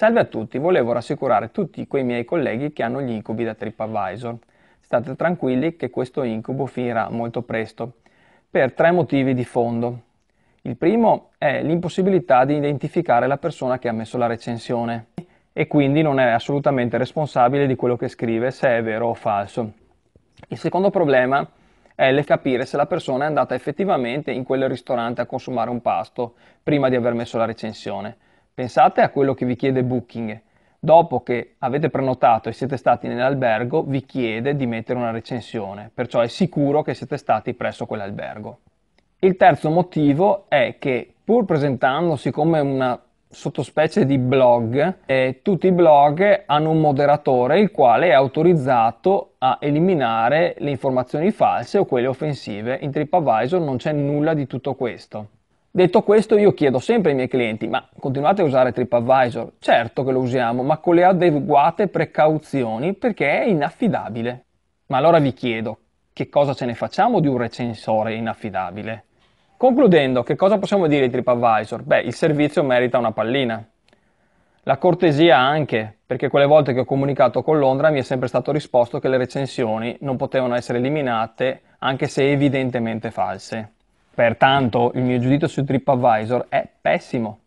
Salve a tutti, volevo rassicurare tutti quei miei colleghi che hanno gli incubi da TripAdvisor. State tranquilli che questo incubo finirà molto presto, per tre motivi di fondo. Il primo è l'impossibilità di identificare la persona che ha messo la recensione e quindi non è assolutamente responsabile di quello che scrive, se è vero o falso. Il secondo problema è capire se la persona è andata effettivamente in quel ristorante a consumare un pasto prima di aver messo la recensione Pensate a quello che vi chiede Booking. Dopo che avete prenotato e siete stati nell'albergo, vi chiede di mettere una recensione, perciò è sicuro che siete stati presso quell'albergo. Il terzo motivo è che pur presentandosi come una sottospecie di blog, eh, tutti i blog hanno un moderatore il quale è autorizzato a eliminare le informazioni false o quelle offensive. In TripAdvisor non c'è nulla di tutto questo. Detto questo, io chiedo sempre ai miei clienti, ma continuate a usare TripAdvisor? Certo che lo usiamo, ma con le adeguate precauzioni perché è inaffidabile. Ma allora vi chiedo, che cosa ce ne facciamo di un recensore inaffidabile? Concludendo, che cosa possiamo dire di TripAdvisor? Beh, il servizio merita una pallina. La cortesia anche, perché quelle volte che ho comunicato con Londra mi è sempre stato risposto che le recensioni non potevano essere eliminate, anche se evidentemente false. Pertanto il mio giudizio su TripAdvisor è pessimo.